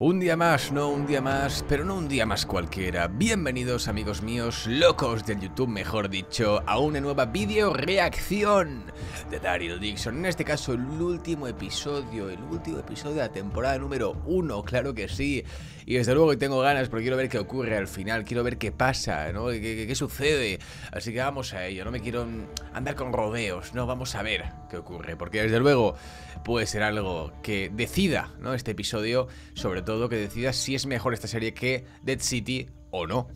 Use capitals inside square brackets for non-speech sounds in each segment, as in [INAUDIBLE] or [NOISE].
Un día más, no un día más, pero no un día más cualquiera. Bienvenidos amigos míos, locos del YouTube mejor dicho, a una nueva video reacción de Dario Dixon. En este caso el último episodio, el último episodio de la temporada número 1, claro que sí. Y desde luego que tengo ganas porque quiero ver qué ocurre al final, quiero ver qué pasa, ¿no? ¿Qué, qué sucede? Así que vamos a ello, no me quiero andar con rodeos, no, vamos a ver qué ocurre. Porque desde luego puede ser algo que decida, ¿no? Este episodio, sobre todo todo que decida si es mejor esta serie que Dead City o no.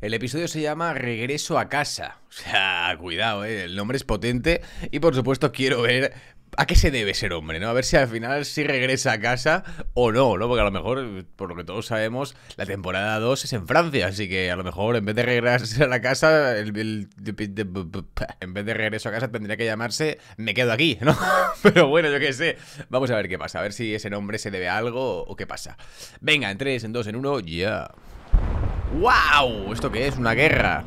El episodio se llama Regreso a casa. [LAUGHS] O sea, cuidado, eh, el nombre es potente y por supuesto quiero ver ¿A qué se debe ser hombre, no? A ver si al final si regresa a casa o no, ¿no? Porque a lo mejor, por lo que todos sabemos, la temporada 2 es en Francia, así que a lo mejor en vez de regresar a la casa, en vez de regreso a casa tendría que llamarse Me quedo aquí, ¿no? [LAUGHS] Pero bueno, yo qué sé. Vamos a ver qué pasa, a ver si ese nombre se debe a algo o qué pasa. Venga, en 3, en 2, en 1, ya. ¡Wow! ¿Esto qué es? ¿Una guerra?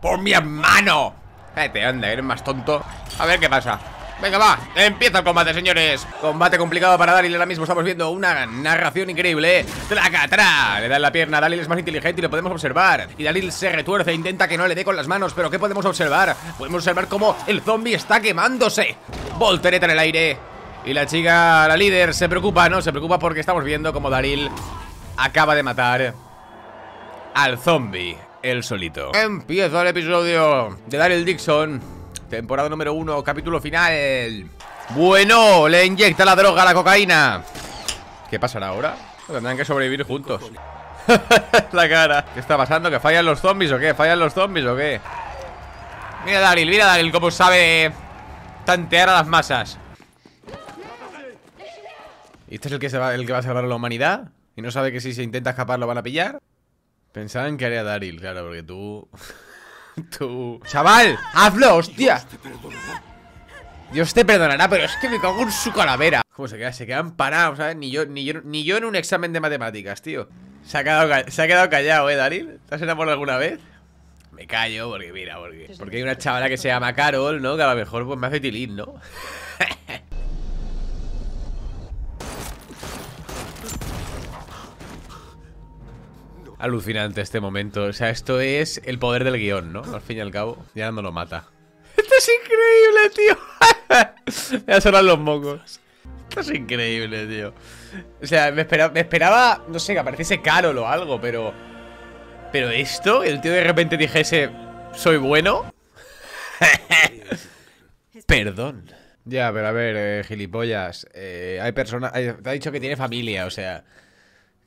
¡Por mi hermano! Cállate, anda, eres más tonto. A ver qué pasa. Venga, va, empieza el combate, señores Combate complicado para Daryl, ahora mismo estamos viendo una narración increíble ¿eh? ¡Tracatra! Le da en la pierna, Daryl es más inteligente y lo podemos observar Y Daril se retuerce, e intenta que no le dé con las manos Pero ¿qué podemos observar? Podemos observar cómo el zombie está quemándose Voltereta en el aire Y la chica, la líder, se preocupa, ¿no? Se preocupa porque estamos viendo cómo Daryl acaba de matar al zombie, el solito Empieza el episodio de Daryl Dixon Temporada número uno, capítulo final Bueno, le inyecta la droga a la cocaína ¿Qué pasará ahora? Tendrán que sobrevivir juntos [LAUGHS] La cara ¿Qué está pasando? ¿Que fallan los zombies o qué? ¿Fallan los zombies o qué? Mira a Daryl, mira a Daryl cómo sabe tantear a las masas ¿Y este es el que, va, a salvar a la humanidad? ¿Y no sabe que si se intenta escapar lo van a pillar? Pensaban que haría Daryl, claro, porque tú... [LAUGHS] ¡Chaval! ¡Hazlo, hostia! Dios te perdonará, pero es que me cago en su calavera. ¿Cómo se queda? Se quedan parados, ¿sabes? Ni yo, ni yo, ni yo en un examen de matemáticas, tío. Se ha quedado, callado, ¿eh, Daril? ¿Te has enamorado alguna vez? Me callo porque, mira, porque, hay una chavala que se llama Carol, ¿no? Que a lo mejor pues, me hace tilín, ¿no? alucinante este momento. O sea, esto es el poder del guión, ¿no? Al fin y al cabo, ya no lo mata. [LAUGHS] ¡Esto es increíble, tío! me [LAUGHS] son los mocos. Esto es increíble, tío. O sea, me esperaba, me esperaba, no sé, que apareciese Carol o algo, pero... Pero esto, el tío de repente dijese, soy bueno. [LAUGHS] Perdón. Ya, pero a ver, eh, gilipollas. Eh, hay personas... Te ha dicho que tiene familia, o sea...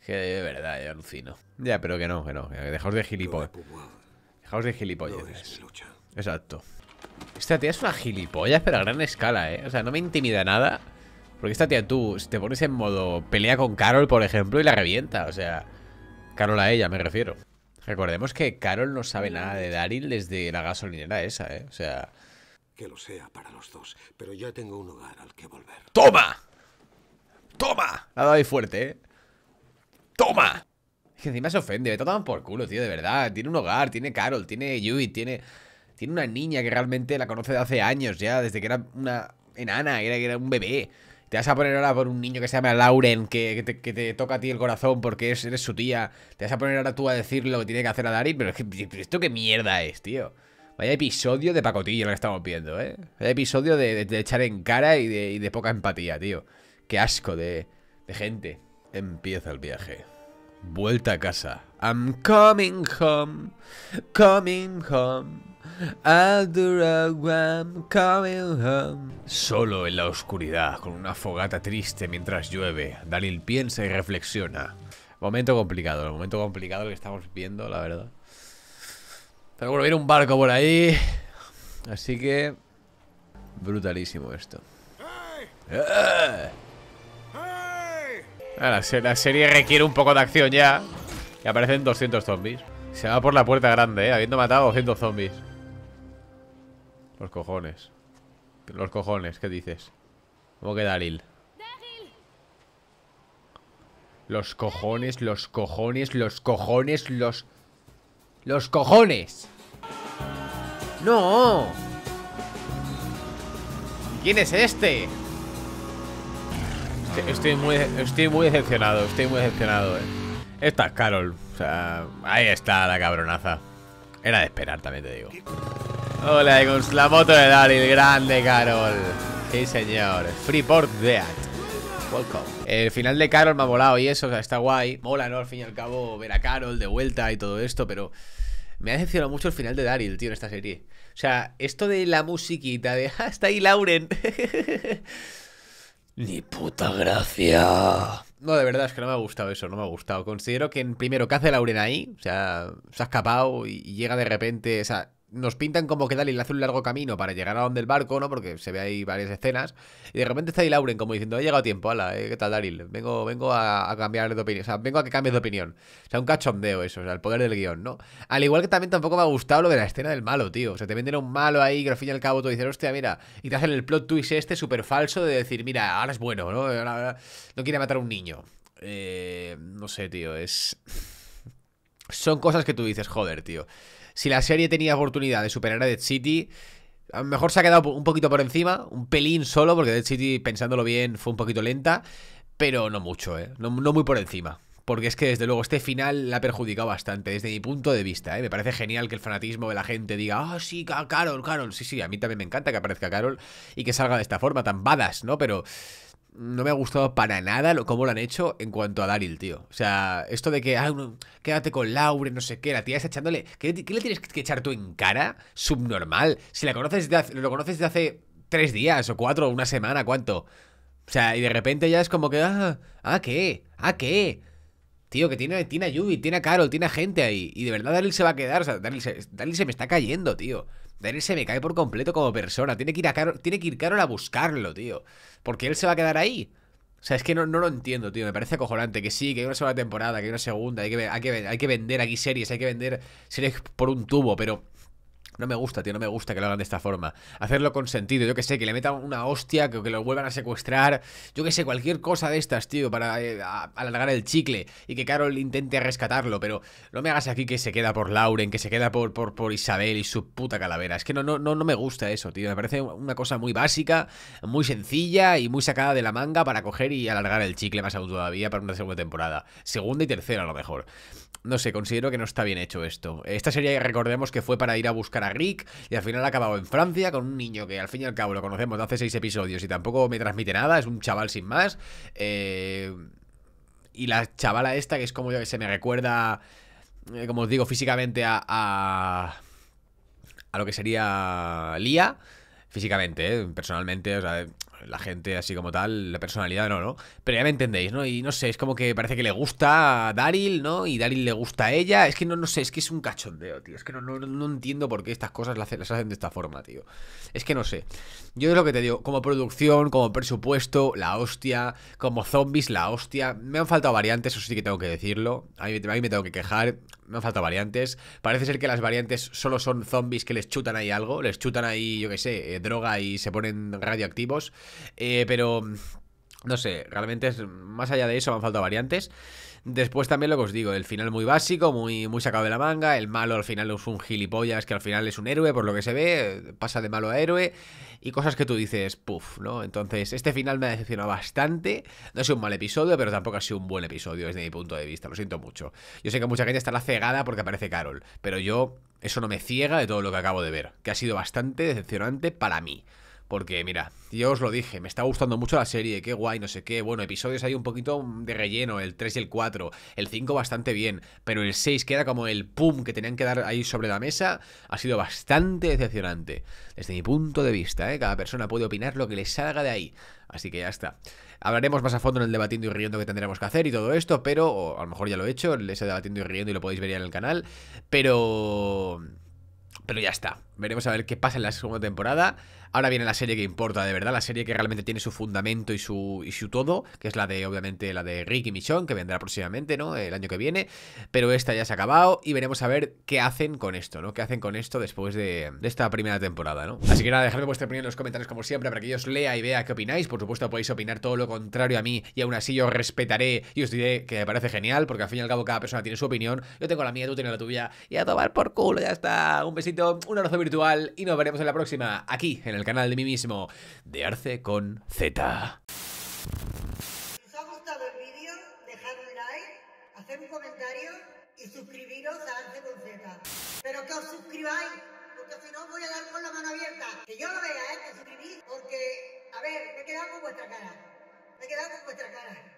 Que de verdad, yo alucino. Ya, pero que no, que no. Dejaos de gilipollas. Dejaos de gilipollas. Exacto. Esta tía es una gilipollas, pero a gran escala, ¿eh? O sea, no me intimida nada. Porque esta tía, tú, te pones en modo pelea con Carol, por ejemplo, y la revienta. O sea, Carol a ella, me refiero. Recordemos que Carol no sabe nada de Daryl desde la gasolinera esa, ¿eh? O sea... Que lo sea para los dos, pero ya tengo un hogar al que volver. ¡Toma! ¡Toma! ha dado ahí fuerte, ¿eh? que encima se ofende, me toman por culo, tío, de verdad. Tiene un hogar, tiene Carol, tiene Yui, tiene. Tiene una niña que realmente la conoce de hace años ya, desde que era una enana, era, era un bebé. Te vas a poner ahora por un niño que se llama Lauren, que, te, toca a ti el corazón porque eres, su tía. Te vas a poner ahora tú a decirle lo que tiene que hacer a Darin, pero es que, esto qué mierda es, tío. Vaya episodio de pacotillo lo que estamos viendo, ¿eh? Vaya episodio de, echar en cara y de, y de poca empatía, tío. Qué asco de gente. Empieza el viaje. Vuelta a casa. I'm coming home, coming home. coming home. Solo en la oscuridad, con una fogata triste mientras llueve, Dalil piensa y reflexiona. Momento complicado, el momento complicado que estamos viendo, la verdad. Pero bueno, viene un barco por ahí. Así que... Brutalísimo esto. ¡Eh! Ah, la, serie requiere un poco de acción ya. Y aparecen 200 zombies. Se va por la puerta grande, ¿eh? Habiendo matado 200 zombies. Los cojones. Los cojones, ¿qué dices? ¿Cómo queda Lil? Los cojones, los cojones, los cojones, los... ¡Los cojones! ¡No! ¿Quién es este? Estoy, muy, estoy muy decepcionado, estoy muy decepcionado. Eh. Esta Carol. O sea, ahí está la cabronaza. Era de esperar, también te digo. Hola, la moto de Daryl, grande Carol. Sí, señor. Freeport Dead. Welcome. El final de Carol me ha volado y eso, o sea, está guay. Mola, ¿no? Al fin y al cabo, ver a Carol de vuelta y todo esto, pero me ha decepcionado mucho el final de Daryl, tío, en esta serie. O sea, esto de la musiquita, de [LAUGHS] hasta ahí Lauren. [LAUGHS] Ni puta gracia. No, de verdad, es que no me ha gustado eso, no me ha gustado. Considero que, primero, ¿qué hace Lauren ahí? O sea, se ha escapado y llega de repente, o sea, nos pintan como que Daryl le hace un largo camino para llegar a donde el barco, ¿no? Porque se ve ahí varias escenas. Y de repente está ahí Lauren como diciendo, ha llegado tiempo, hola, ¿eh? ¿qué tal Daryl? Vengo, vengo a, cambiar de opinión, o sea, vengo a que cambies de opinión. O sea, un cachondeo eso, o sea, el poder del guión, ¿no? Al igual que también tampoco me ha gustado lo de la escena del malo, tío. O sea, te venden a un malo ahí que al fin y al cabo tú dices hostia, mira, y te hacen el plot twist este súper falso de decir, mira, ahora es bueno, ¿no? no quiere matar a un niño. Eh, no sé, tío, es... [LAUGHS] Son cosas que tú dices, joder, tío si la serie tenía oportunidad de superar a Dead City, a lo mejor se ha quedado un poquito por encima, un pelín solo, porque Dead City, pensándolo bien, fue un poquito lenta, pero no mucho, ¿eh? No, muy por encima. Porque es que desde luego este final la ha perjudicado bastante, desde mi punto de vista. ¿eh? Me parece genial que el fanatismo de la gente diga, ah, sí, Carol, Carol. Sí, sí, a mí también me encanta que aparezca Carol y que salga de esta forma tan badas, ¿no? Pero no me ha gustado para nada lo, cómo lo han hecho en cuanto a Daryl, tío. O sea, esto de que, ah, quédate con Laure, no sé qué, la tía está echándole. ¿qué, le tienes que echar tú en cara? Subnormal. Si la conoces de lo conoces desde hace tres días o cuatro, una semana, ¿cuánto? O sea, y de repente ya es como que, ah, ¿ah qué? ¿A ¿Ah, qué? Tío, que tiene, tiene Yubi, tiene a Carol, tiene a gente ahí. Y de verdad él se va a quedar. O sea, se, se me está cayendo, tío. Daryl se me cae por completo como persona. Tiene que ir a Carol, tiene que ir Carol a buscarlo, tío. Porque él se va a quedar ahí. O sea, es que no, no, lo entiendo, tío. Me parece acojonante que sí, que hay una segunda temporada, que hay una segunda, hay que, hay que, hay que vender aquí series, hay que vender series por un tubo, pero no me gusta, tío, no me gusta que lo hagan de esta forma. Hacerlo con sentido, yo que sé, que le metan una hostia, que, lo vuelvan a secuestrar, yo que sé, cualquier cosa de estas, tío, para eh, alargar el chicle y que Carol intente rescatarlo, pero no me hagas aquí que se queda por Lauren, que se queda por, por, por Isabel y su puta calavera. Es que no, no, no, no me gusta eso, tío. Me parece una cosa muy básica, muy sencilla y muy sacada de la manga para coger y alargar el chicle más aún todavía para una segunda temporada. Segunda y tercera a lo mejor no sé, considero que no está bien hecho esto. Esta serie, recordemos que fue para ir a buscar a Rick y al final ha acabado en Francia con un niño que al fin y al cabo lo conocemos de hace seis episodios y tampoco me transmite nada, es un chaval sin más. Eh, y la chavala esta, que es como yo que se me recuerda, eh, como os digo, físicamente a, a, lo que sería Lía físicamente, eh, personalmente, o sea, la gente así como tal, la personalidad no, ¿no? Pero ya me entendéis, ¿no? Y no sé, es como que parece que le gusta a Daryl, ¿no? Y Daryl le gusta a ella. Es que no, no sé, es que es un cachondeo, tío. Es que no, entiendo por qué estas cosas las, hacen de esta forma, tío. Es que no sé. Yo es lo que te digo, como producción, como presupuesto, la hostia, como zombies, la hostia. Me han faltado variantes, eso sí que tengo que decirlo. A mí, me tengo que quejar, me han faltado variantes. Parece ser que las variantes solo son zombies que les chutan ahí algo, les chutan ahí, yo qué sé, eh, droga y se ponen radioactivos. Eh, pero mm, no sé, realmente es, más allá de eso me han faltado variantes. Después también lo que os digo, el final muy básico, muy, muy sacado de la manga, el malo al final es un gilipollas que al final es un héroe, por lo que se ve, pasa de malo a héroe, y cosas que tú dices, puff, ¿no? Entonces, este final me ha decepcionado bastante, no ha sido un mal episodio, pero tampoco ha sido un buen episodio desde mi punto de vista, lo siento mucho. Yo sé que mucha gente estará cegada porque aparece Carol, pero yo, eso no me ciega de todo lo que acabo de ver, que ha sido bastante decepcionante para mí. Porque, mira, yo os lo dije, me está gustando mucho la serie, qué guay, no sé qué. Bueno, episodios hay un poquito de relleno, el 3 y el 4, el 5 bastante bien, pero el 6, que era como el pum que tenían que dar ahí sobre la mesa, ha sido bastante decepcionante. Desde mi punto de vista, ¿eh? cada persona puede opinar lo que le salga de ahí. Así que ya está. Hablaremos más a fondo en el debatiendo y riendo que tendremos que hacer y todo esto, pero o a lo mejor ya lo he hecho, ese debatiendo y riendo y lo podéis ver ya en el canal, pero pero ya está. Veremos a ver qué pasa en la segunda temporada. Ahora viene la serie que importa, de verdad, la serie que realmente tiene su fundamento y su, y su todo, que es la de, obviamente, la de Rick y que vendrá próximamente, ¿no? El año que viene. Pero esta ya se ha acabado y veremos a ver qué hacen con esto, ¿no? ¿Qué hacen con esto después de, esta primera temporada, ¿no? Así que nada, dejadme vuestra opinión en los comentarios como siempre para que yo os lea y vea qué opináis. Por supuesto, podéis opinar todo lo contrario a mí y aún así yo os respetaré y os diré que me parece genial, porque al fin y al cabo cada persona tiene su opinión. Yo tengo la mía, tú tienes la tuya. Y a tomar por culo, ya está. Un besito, un abrazo virtual y nos veremos en la próxima, aquí, en el canal de mí mismo, de Arce con Z. ¿Os ha gustado el vídeo? Dejad un like, haced un comentario y suscribiros a Arce con Z. Pero que os suscribáis, porque si no os voy a dar con la mano abierta. Que yo lo vea, ¿eh? Que suscribís, porque, a ver, me he quedado con vuestra cara. Me he quedado con vuestra cara.